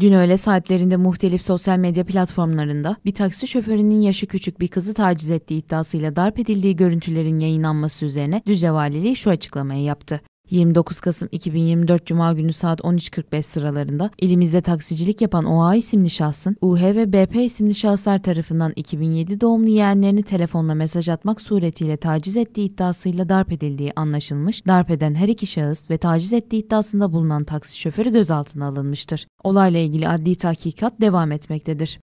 Dün öğle saatlerinde muhtelif sosyal medya platformlarında bir taksi şoförünün yaşı küçük bir kızı taciz ettiği iddiasıyla darp edildiği görüntülerin yayınlanması üzerine Düzce Valiliği şu açıklamayı yaptı. 29 Kasım 2024 Cuma günü saat 13.45 sıralarında ilimizde taksicilik yapan OA isimli şahsın UH ve BP isimli şahıslar tarafından 2007 doğumlu yeğenlerini telefonla mesaj atmak suretiyle taciz ettiği iddiasıyla darp edildiği anlaşılmış. Darp eden her iki şahıs ve taciz ettiği iddiasında bulunan taksi şoförü gözaltına alınmıştır. Olayla ilgili adli tahkikat devam etmektedir.